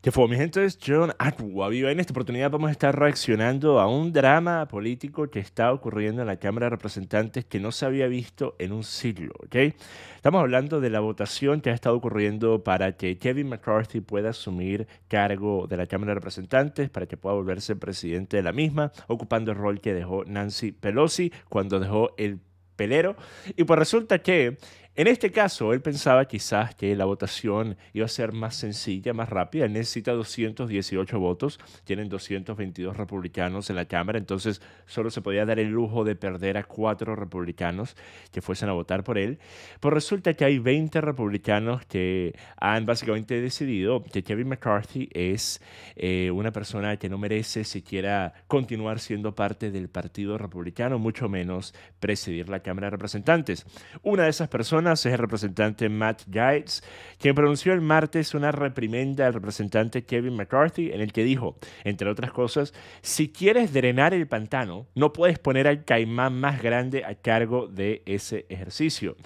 que fue mi John Viva en esta oportunidad vamos a estar reaccionando a un drama político que está ocurriendo en la Cámara de Representantes que no se había visto en un siglo. ¿ok? Estamos hablando de la votación que ha estado ocurriendo para que Kevin McCarthy pueda asumir cargo de la Cámara de Representantes, para que pueda volverse presidente de la misma, ocupando el rol que dejó Nancy Pelosi cuando dejó el pelero. Y pues resulta que en este caso, él pensaba quizás que la votación iba a ser más sencilla, más rápida. necesita 218 votos, tienen 222 republicanos en la Cámara, entonces solo se podía dar el lujo de perder a cuatro republicanos que fuesen a votar por él. Pues resulta que hay 20 republicanos que han básicamente decidido que Kevin McCarthy es eh, una persona que no merece siquiera continuar siendo parte del Partido Republicano, mucho menos presidir la Cámara de Representantes. Una de esas personas es el representante Matt Gaetz, quien pronunció el martes una reprimenda al representante Kevin McCarthy en el que dijo, entre otras cosas, si quieres drenar el pantano, no puedes poner al caimán más grande a cargo de ese ejercicio.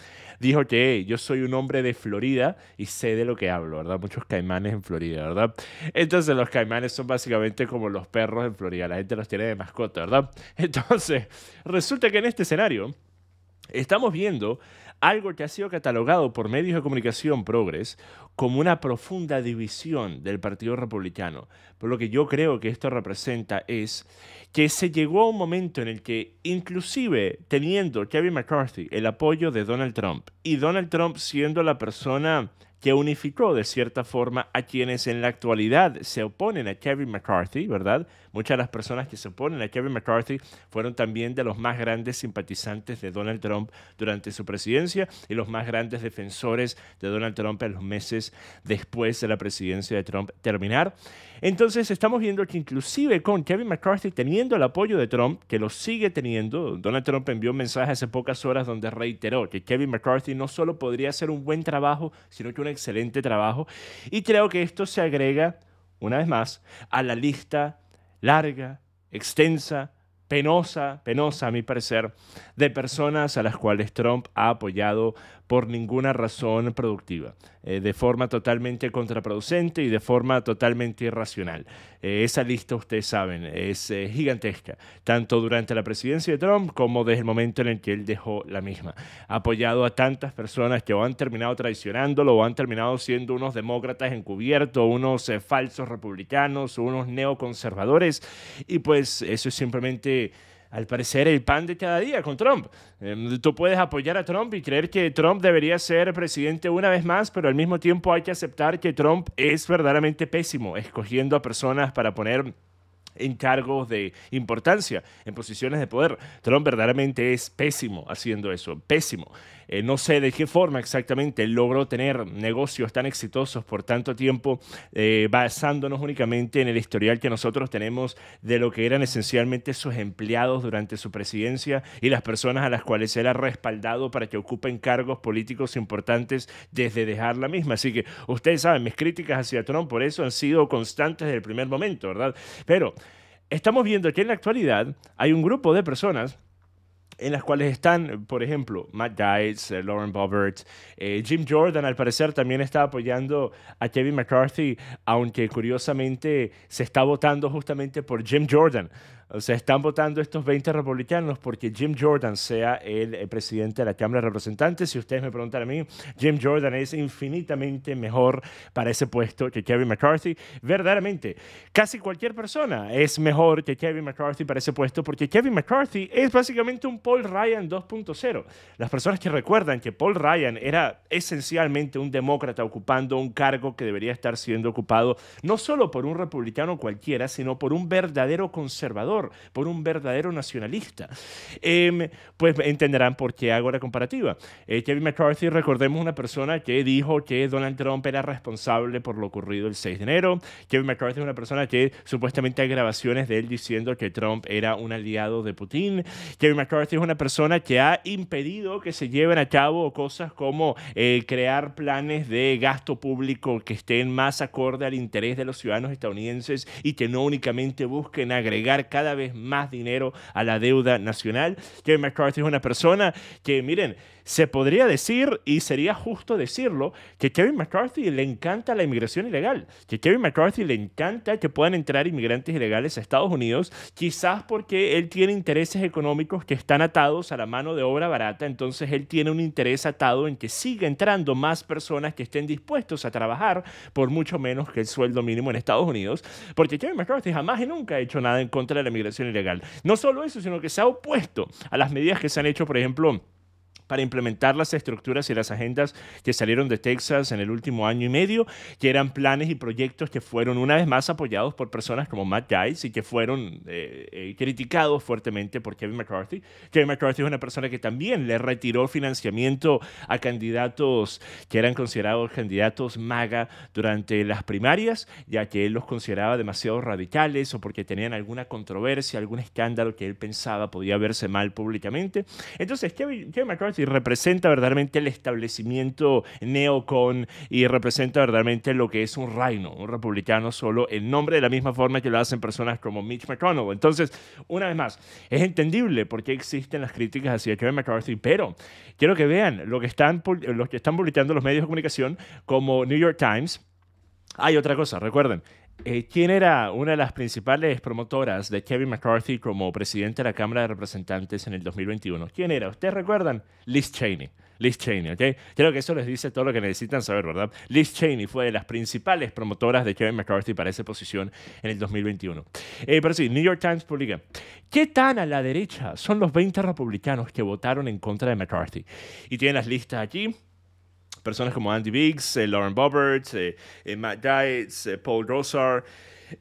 Dijo que yo soy un hombre de Florida y sé de lo que hablo, ¿verdad? Muchos caimanes en Florida, ¿verdad? Entonces los caimanes son básicamente como los perros en Florida, la gente los tiene de mascota, ¿verdad? Entonces, resulta que en este escenario estamos viendo algo que ha sido catalogado por medios de comunicación Progress, como una profunda división del Partido Republicano. Por lo que yo creo que esto representa es que se llegó a un momento en el que inclusive teniendo Kevin McCarthy el apoyo de Donald Trump y Donald Trump siendo la persona que unificó de cierta forma a quienes en la actualidad se oponen a Kevin McCarthy, ¿verdad? Muchas de las personas que se oponen a Kevin McCarthy fueron también de los más grandes simpatizantes de Donald Trump durante su presidencia y los más grandes defensores de Donald Trump en los meses después de la presidencia de Trump terminar. Entonces estamos viendo que inclusive con Kevin McCarthy teniendo el apoyo de Trump, que lo sigue teniendo, Donald Trump envió un mensaje hace pocas horas donde reiteró que Kevin McCarthy no solo podría hacer un buen trabajo, sino que un excelente trabajo. Y creo que esto se agrega, una vez más, a la lista larga, extensa, penosa, penosa a mi parecer, de personas a las cuales Trump ha apoyado por ninguna razón productiva, eh, de forma totalmente contraproducente y de forma totalmente irracional. Eh, esa lista, ustedes saben, es eh, gigantesca, tanto durante la presidencia de Trump como desde el momento en el que él dejó la misma. Ha apoyado a tantas personas que o han terminado traicionándolo o han terminado siendo unos demócratas encubiertos, unos falsos republicanos, unos neoconservadores, y pues eso es simplemente al parecer, el pan de cada día con Trump. Em, tú puedes apoyar a Trump y creer que Trump debería ser presidente una vez más, pero al mismo tiempo hay que aceptar que Trump es verdaderamente pésimo, escogiendo a personas para poner en cargos de importancia, en posiciones de poder. Trump verdaderamente es pésimo haciendo eso, pésimo. Eh, no sé de qué forma exactamente logró tener negocios tan exitosos por tanto tiempo, eh, basándonos únicamente en el historial que nosotros tenemos de lo que eran esencialmente sus empleados durante su presidencia y las personas a las cuales él ha respaldado para que ocupen cargos políticos importantes desde dejar la misma. Así que ustedes saben, mis críticas hacia Trump por eso han sido constantes desde el primer momento, ¿verdad? Pero estamos viendo que en la actualidad hay un grupo de personas en las cuales están, por ejemplo, Matt Dice, eh, Lauren Bobert eh, Jim Jordan, al parecer también está apoyando a Kevin McCarthy, aunque curiosamente se está votando justamente por Jim Jordan. O sea, están votando estos 20 republicanos porque Jim Jordan sea el, eh, presidente de la Cámara de Representantes. Si ustedes me preguntan a mí, Jim Jordan es infinitamente mejor para ese puesto que Kevin McCarthy. Verdaderamente, casi cualquier persona es mejor que Kevin McCarthy para ese puesto porque Kevin McCarthy es básicamente un Paul Ryan 2.0. Las personas que recuerdan que Paul Ryan era esencialmente un demócrata ocupando un cargo que debería estar siendo ocupado no solo por un republicano cualquiera, sino por un verdadero conservador por un verdadero nacionalista. Em, pues entenderán por qué hago la comparativa. Eh, Kevin McCarthy, recordemos una persona que dijo que Donald Trump era responsable por lo ocurrido el 6 de enero. Kevin McCarthy es una persona que supuestamente hay grabaciones de él diciendo que Trump era un aliado de Putin. Kevin McCarthy es una persona que ha impedido que se lleven a cabo cosas como eh, crear planes de gasto público que estén más acorde al interés de los ciudadanos estadounidenses y que no únicamente busquen agregar cada cada vez más dinero a la deuda nacional. Kevin McCarthy es una persona que, miren, se podría decir, y sería justo decirlo, que Kevin McCarthy le encanta la inmigración ilegal, que Kevin McCarthy le encanta que puedan entrar inmigrantes ilegales a Estados Unidos, quizás porque él tiene intereses económicos que están atados a la mano de obra barata, entonces él tiene un interés atado en que siga entrando más personas que estén dispuestos a trabajar por mucho menos que el sueldo mínimo en Estados Unidos, porque Kevin McCarthy jamás y nunca ha hecho nada en contra de la inmigración ilegal. No solo eso, sino que se ha opuesto a las medidas que se han hecho, por ejemplo, para implementar las estructuras y las agendas que salieron de Texas en el último año y medio, que eran planes y proyectos que fueron una vez más apoyados por personas como Matt Guys y que fueron eh, eh, criticados fuertemente por Kevin McCarthy. Kevin McCarthy es una persona que también le retiró financiamiento a candidatos que eran considerados candidatos MAGA durante las primarias, ya que él los consideraba demasiado radicales o porque tenían alguna controversia, algún escándalo que él pensaba podía verse mal públicamente. Entonces, Kevin McCarthy y representa verdaderamente el establecimiento neocon y representa verdaderamente lo que es un reino, un republicano solo en nombre de la misma forma que lo hacen personas como Mitch McConnell. Entonces, una vez más, es entendible por qué existen las críticas hacia Kevin McCarthy, pero quiero que vean lo que están, lo que están publicando los medios de comunicación como New York Times. Hay otra cosa, recuerden, eh, ¿Quién era una de las principales promotoras de Kevin McCarthy como presidente de la Cámara de Representantes en el 2021? ¿Quién era? ¿Ustedes recuerdan? Liz Cheney. Liz Cheney, ¿ok? Creo que eso les dice todo lo que necesitan saber, ¿verdad? Liz Cheney fue de las principales promotoras de Kevin McCarthy para esa posición en el 2021. Eh, pero sí, New York Times publica, ¿qué tan a la derecha son los 20 republicanos que votaron en contra de McCarthy? Y tienen las listas aquí personas como Andy Biggs, eh, Lauren bobert eh, eh, Matt Dietz, Paul Rosar,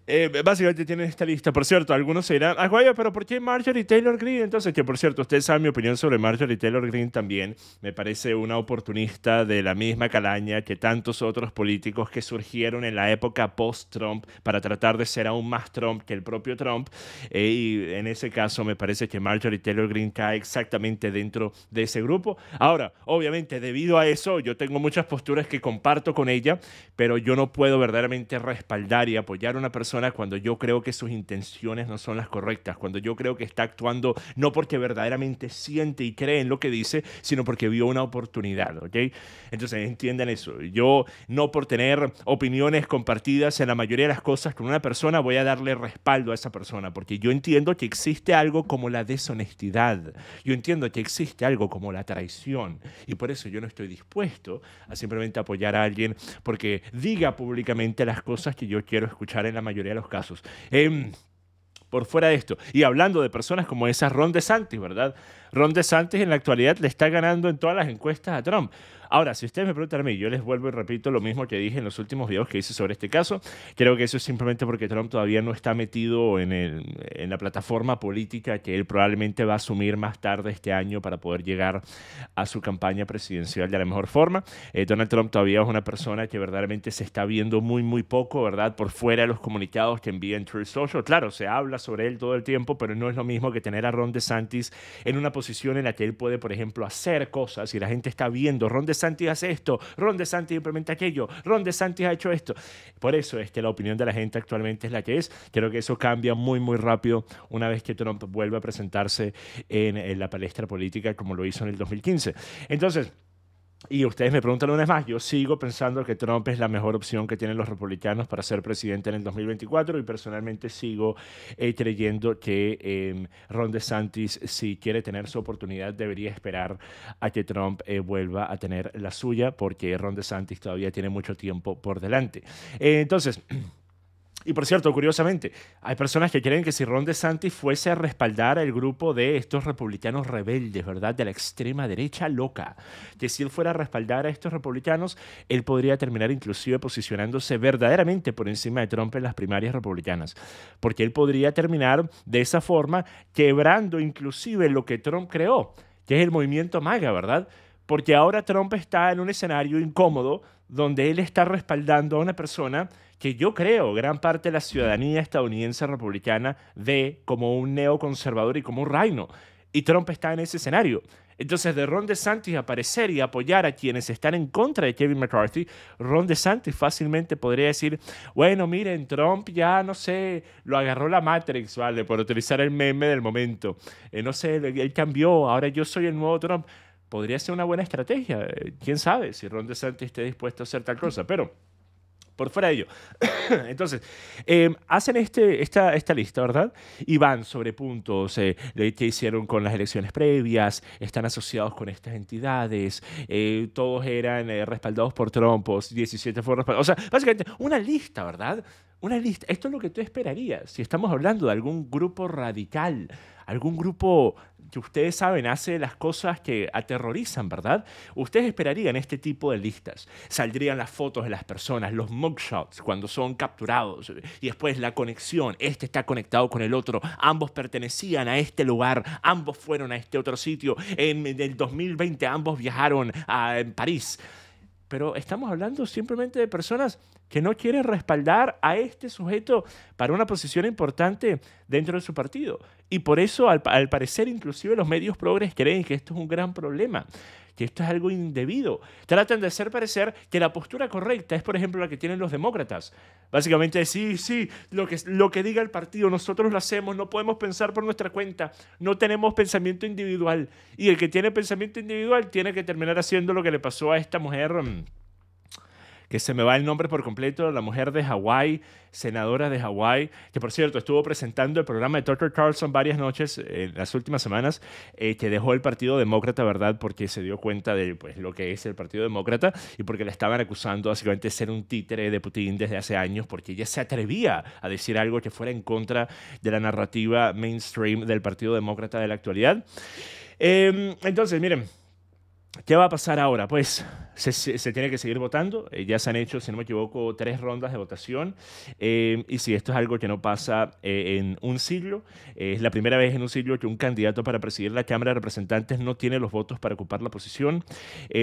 eh, básicamente tienen esta lista. Por cierto, algunos se dirán, ah, guaya, pero ¿por qué Marjorie Taylor Greene? Entonces, que por cierto, ustedes saben mi opinión sobre Marjorie Taylor Greene también. Me parece una oportunista de la misma calaña que tantos otros políticos que surgieron en la época post-Trump para tratar de ser aún más Trump que el propio Trump. Eh, y en ese caso, me parece que Marjorie Taylor Greene cae exactamente dentro de ese grupo. Ahora, obviamente, debido a eso, yo tengo muchas posturas que comparto con ella, pero yo no puedo verdaderamente respaldar y apoyar una persona cuando yo creo que sus intenciones no son las correctas, cuando yo creo que está actuando no porque verdaderamente siente y cree en lo que dice, sino porque vio una oportunidad, ¿ok? Entonces entiendan eso. Yo no por tener opiniones compartidas en la mayoría de las cosas con una persona voy a darle respaldo a esa persona, porque yo entiendo que existe algo como la deshonestidad, yo entiendo que existe algo como la traición, y por eso yo no estoy dispuesto a simplemente apoyar a alguien porque diga públicamente las cosas que yo quiero escuchar en la mayoría mayoría de los casos. Em, por fuera de esto, y hablando de personas como esas, Ron DeSantis, ¿verdad? Ron DeSantis en la actualidad le está ganando en todas las encuestas a Trump. Ahora, si ustedes me preguntan a mí, yo les vuelvo y repito lo mismo que dije en los últimos videos que hice sobre este caso. Creo que eso es simplemente porque Trump todavía no está metido en, en la plataforma política que él probablemente va a asumir más tarde este año para poder llegar a su campaña presidencial de la mejor forma. Eh, Donald Trump todavía es una persona que verdaderamente se está viendo muy, muy poco, ¿verdad? Por fuera de los comunicados que envía en True Social. Claro, se habla sobre él todo el tiempo, pero no es lo mismo que tener a Ron DeSantis en una en la que él puede, por ejemplo, hacer cosas y la gente está viendo, Ron DeSantis hace esto, Ron DeSantis implementa aquello, Ron DeSantis ha hecho esto. Por eso es que la opinión de la gente actualmente es la que es. Creo que eso cambia muy, muy rápido una vez que Trump vuelva a presentarse en, en la palestra política como lo hizo en el 2015. Entonces, y ustedes me preguntan una vez más, yo sigo pensando que Trump es la mejor opción que tienen los republicanos para ser presidente en el 2024 y personalmente sigo eh, creyendo que em, Ron DeSantis, si quiere tener su oportunidad, debería esperar a que Trump eh, vuelva a tener la suya porque Ron DeSantis todavía tiene mucho tiempo por delante. Eh, entonces... Y por cierto, curiosamente, hay personas que creen que si Ron DeSantis fuese a respaldar al grupo de estos republicanos rebeldes, ¿verdad? De la extrema derecha loca, que si él fuera a respaldar a estos republicanos, él podría terminar inclusive posicionándose verdaderamente por encima de Trump en las primarias republicanas, porque él podría terminar de esa forma quebrando inclusive lo que Trump creó, que es el movimiento MAGA, ¿verdad? Porque ahora Trump está en un escenario incómodo donde él está respaldando a una persona que yo creo gran parte de la ciudadanía estadounidense republicana ve como un neoconservador y como un reino. Y Trump está en ese escenario. Entonces, de Ron DeSantis aparecer y apoyar a quienes están en contra de Kevin McCarthy, Ron DeSantis fácilmente podría decir, bueno, miren, Trump ya, no sé, lo agarró la Matrix, ¿vale? Por utilizar el meme del momento. Eh, no sé, él cambió, ahora yo soy el nuevo Trump podría ser una buena estrategia. Eh, ¿Quién sabe si Ron DeSantis esté dispuesto a hacer tal cosa? Pero por fuera de ello. Entonces, em, hacen este, esta, lista, ¿verdad? Y van sobre puntos eh, que hicieron con las elecciones previas, están asociados con estas entidades, eh, todos eran eh, respaldados por trompos, 17 fueron respaldados. O sea, básicamente una lista, ¿verdad? Una lista. Esto es lo que tú esperarías si estamos hablando de algún grupo radical, algún grupo que ustedes saben hace las cosas que aterrorizan, ¿verdad? Ustedes esperarían este tipo de listas. Saldrían las fotos de las personas, los mugshots cuando son capturados y después la conexión, este está conectado con el otro, ambos pertenecían a este lugar, ambos fueron a este otro sitio, en, el 2020 ambos viajaron a París. Pero estamos hablando simplemente de personas que no quieren respaldar a este sujeto para una posición importante dentro de su partido. Y por eso, al, parecer, inclusive los medios progres creen que esto es un gran problema, que esto es algo indebido. Tratan de hacer parecer que la postura correcta es, por ejemplo, la que tienen los demócratas. Básicamente, sí, sí, lo que, lo que diga el partido, nosotros lo hacemos, no podemos pensar por nuestra cuenta, no tenemos pensamiento individual. Y el que tiene pensamiento individual tiene que terminar haciendo lo que le pasó a esta mujer. Mm, que se me va el nombre por completo, la mujer de Hawái, senadora de Hawái, que por cierto estuvo presentando el programa de Tucker Carlson varias noches en eh, las últimas semanas, eh, que dejó el Partido Demócrata, ¿verdad? Porque se dio cuenta de pues, lo que es el Partido Demócrata y porque le estaban acusando básicamente de ser un títere de Putin desde hace años, porque ella se atrevía a decir algo que fuera en contra de la narrativa mainstream del Partido Demócrata de la actualidad. Em, entonces, miren, ¿qué va a pasar ahora? Pues se, tiene que seguir votando. Eh, ya se han hecho, si no me equivoco, tres rondas de votación. Eh, y si esto es algo que no pasa eh, en un siglo, es la primera vez en un siglo que un candidato para presidir la Cámara de Representantes no tiene los votos para ocupar la posición.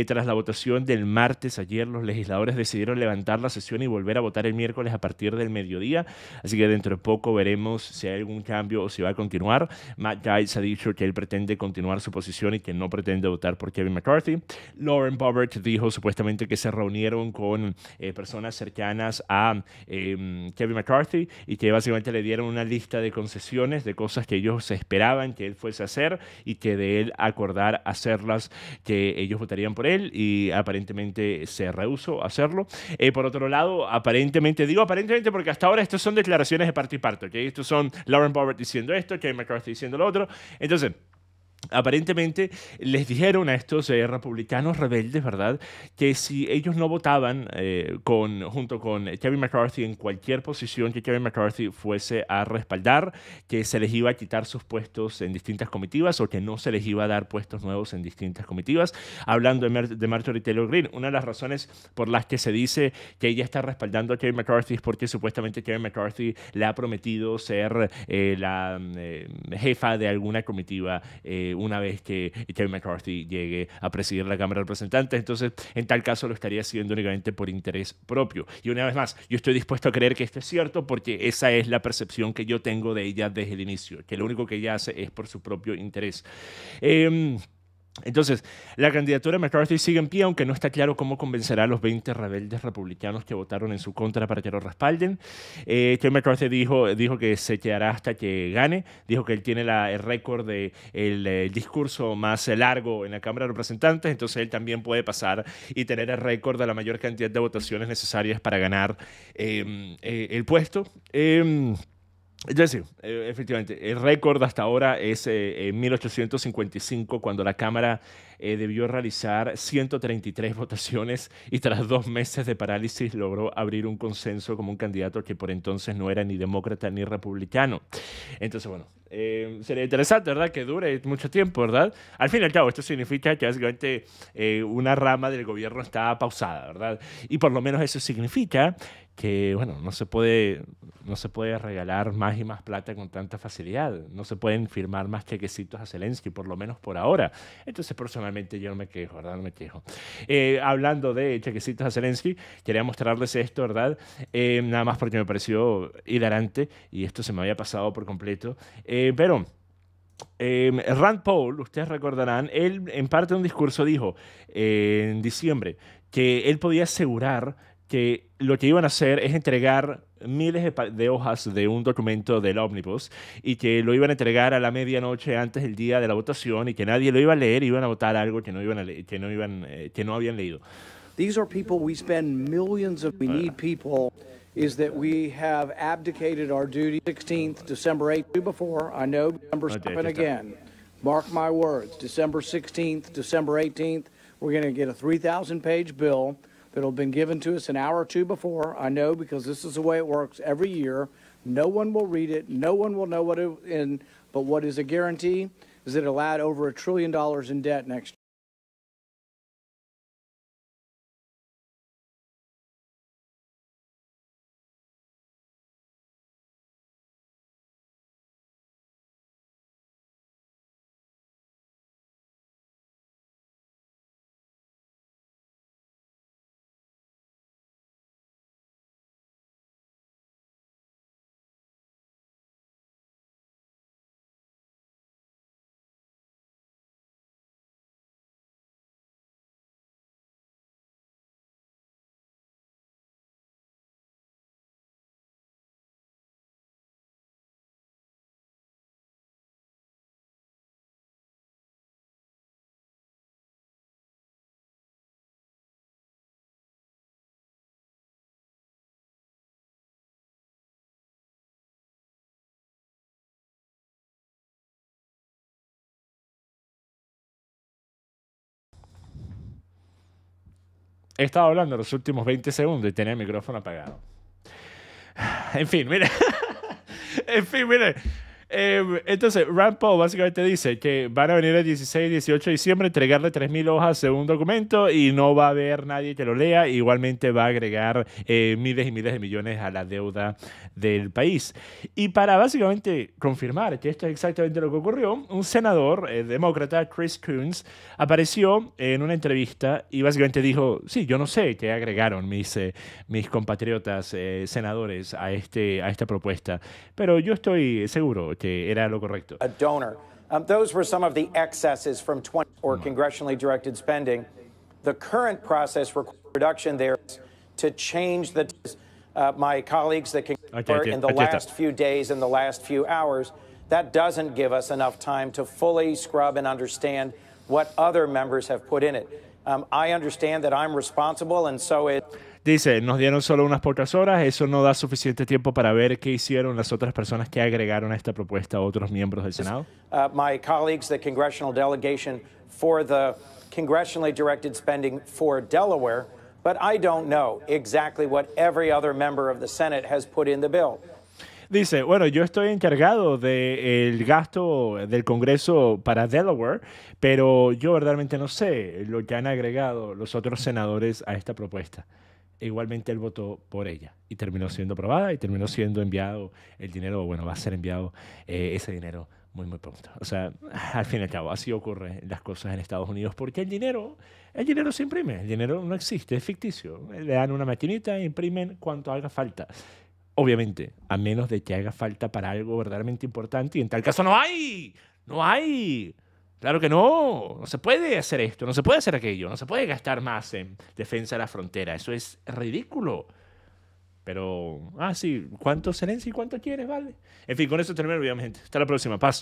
tras la votación del martes ayer, los legisladores decidieron levantar la sesión y volver a votar el miércoles a partir del mediodía. Así que dentro de poco veremos si hay algún cambio o si va a continuar. Matt Gaetz ha dicho que él pretende continuar su posición y que no pretende votar por Kevin McCarthy. Lauren Bobert dijo supuestamente que se reunieron con eh, personas cercanas a em, Kevin McCarthy y que básicamente le dieron una lista de concesiones de cosas que ellos esperaban que él fuese a hacer y que de él acordar hacerlas, que ellos votarían por él y aparentemente se rehusó a hacerlo. Eh, por otro lado, aparentemente, digo aparentemente porque hasta ahora estas son declaraciones de parte y parte, que estos son Lauren Bobert diciendo esto, Kevin McCarthy diciendo lo otro. Entonces, aparentemente les dijeron a estos eh, republicanos rebeldes, ¿verdad?, que si ellos no votaban eh, con, junto con Kevin McCarthy en cualquier posición que Kevin McCarthy fuese a respaldar, que se les iba a quitar sus puestos en distintas comitivas o que no se les iba a dar puestos nuevos en distintas comitivas. Hablando de, de Marjorie Taylor Green, una de las razones por las que se dice que ella está respaldando a Kevin McCarthy es porque supuestamente Kevin McCarthy le ha prometido ser eh, la jefa de alguna comitiva. Eh, eh, una vez que Kevin McCarthy llegue a presidir la Cámara de Representantes. Entonces, en tal caso lo estaría haciendo únicamente por interés propio. Y una vez más, yo estoy dispuesto a creer que esto es cierto porque esa es la percepción que yo tengo de ella desde el inicio, que lo único que ella hace es por su propio interés. Em, entonces, la candidatura de McCarthy sigue en pie, aunque no está claro cómo convencerá a los 20 rebeldes republicanos que votaron en su contra para que lo respalden. Eh, McCarthy dijo, dijo que se quedará hasta que gane, dijo que él tiene el récord del el discurso más largo en la Cámara de Representantes, entonces él también puede pasar y tener el récord de la mayor cantidad de votaciones necesarias para ganar em, eh, el puesto. Em, Jesse, efectivamente, el récord hasta ahora es eh, en 1855 cuando la Cámara eh, debió realizar 133 votaciones y tras dos meses de parálisis logró abrir un consenso como un candidato que por entonces no era ni demócrata ni republicano. Entonces, bueno, eh, sería interesante, ¿verdad? Que dure mucho tiempo, ¿verdad? Al fin y al cabo, esto significa que básicamente eh, una rama del gobierno está pausada, ¿verdad? Y por lo menos eso significa que, bueno, no se puede, no se puede regalar más y más plata con tanta facilidad. No se pueden firmar más chequecitos a Zelensky, por lo menos por ahora. Entonces, personalmente, Realmente yo no me quejo, ¿verdad? No me quejo. Eh, hablando de chequecitos a Zelensky, quería mostrarles esto, ¿verdad? Eh, nada más porque me pareció hilarante y esto se me había pasado por completo. Eh, pero... Rand Paul, ustedes recordarán, él en parte de un discurso dijo en diciembre que él podía asegurar que lo que iban a hacer es entregar miles de, hojas de un documento del ómnibus y que lo iban a entregar a la medianoche antes del día de la votación y que nadie lo iba a leer, y iban a votar algo que no iban a que no iban eh, que no habían leído. These are people we spend millions of we need people is that we have abdicated our duty 16th December 8th before I know December again. Mark my words, December 16th, December 18th, we're going to get a 3000 page bill It'll been given to us an hour or two before. I know because this is the way it works every year. No one will read it. No one will know what it in. But what is a guarantee is that it will add over a trillion dollars in debt next He estado hablando los últimos 20 segundos y tenía el micrófono apagado. En fin, mire. en fin, mire. Em, entonces, Rand Paul básicamente dice que van a venir el 16 18 de diciembre, entregarle 3.000 hojas de un documento y no va a haber nadie que lo lea. Igualmente va a agregar eh, miles y miles de millones a la deuda del país. Y para básicamente confirmar que esto es exactamente lo que ocurrió, un senador eh, demócrata, Chris Coons, apareció en una entrevista y básicamente dijo, sí, yo no sé qué agregaron mis, eh, mis compatriotas senadores a, este, a esta propuesta, pero yo estoy seguro era lo correcto. A donor. Um, those were some of the excesses from 20 or mm. congressionally directed spending. The current process reduction there is to change the uh, my colleagues that can aquí, aquí, in the last está. few days and the last few hours. That doesn't give us enough time to fully scrub and understand what other members have put in it. Um, I understand that I'm responsible and so it Dice, nos dieron solo unas pocas horas, eso no da suficiente tiempo para ver qué hicieron las otras personas que agregaron a esta propuesta a otros miembros del Senado. Uh, my colleagues, the congressional delegation for the congressionally directed spending for Delaware, but I don't know exactly what every other member of the Senate has put in the bill. Dice, bueno, yo estoy encargado del gasto del Congreso para Delaware, pero yo verdaderamente no sé lo que han agregado los otros senadores a esta propuesta. igualmente él votó por ella y terminó siendo aprobada y terminó siendo enviado el dinero, bueno, va a ser enviado eh, ese dinero muy, muy pronto. O sea, al fin y al cabo, así ocurren las cosas en Estados Unidos, porque el dinero, el dinero se imprime, el dinero no existe, es ficticio. Le dan una maquinita, imprimen cuanto haga falta. Obviamente, a menos de que haga falta para algo verdaderamente importante y en tal caso no hay, no hay. Claro que no, no se puede hacer esto, no se puede hacer aquello, no se puede gastar más en defensa de la frontera, eso es ridículo. Pero, ah, sí, ¿cuánto Zelensky y cuánto quieres, vale? En fin, con eso termino, obviamente. Hasta la próxima, paz.